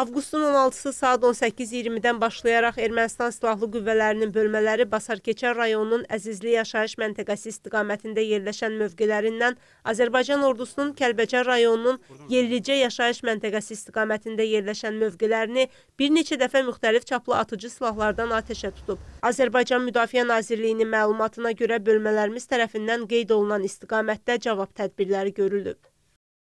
Avqustun 16-sı saat 18:20-dən başlayaraq Ermənistan silahlı qüvvələrinin bölmələri Basarkeçən rayonunun Əzizli yaşayış məntəqəsi istiqamətində yerləşən mövqelərindən Azərbaycan ordusunun Kəlbəcər rayonunun Yerlicə yaşayış məntəqəsi istiqamətində yerləşən mövqelərini bir neçə dəfə müxtəlif çaplı atıcı silahlardan atəşə tutub. Azərbaycan Müdafiə Nazirliyinin məlumatına görə bölmələrimiz tərəfindən qeyd olunan istiqamətdə cavab tədbirləri görülüb.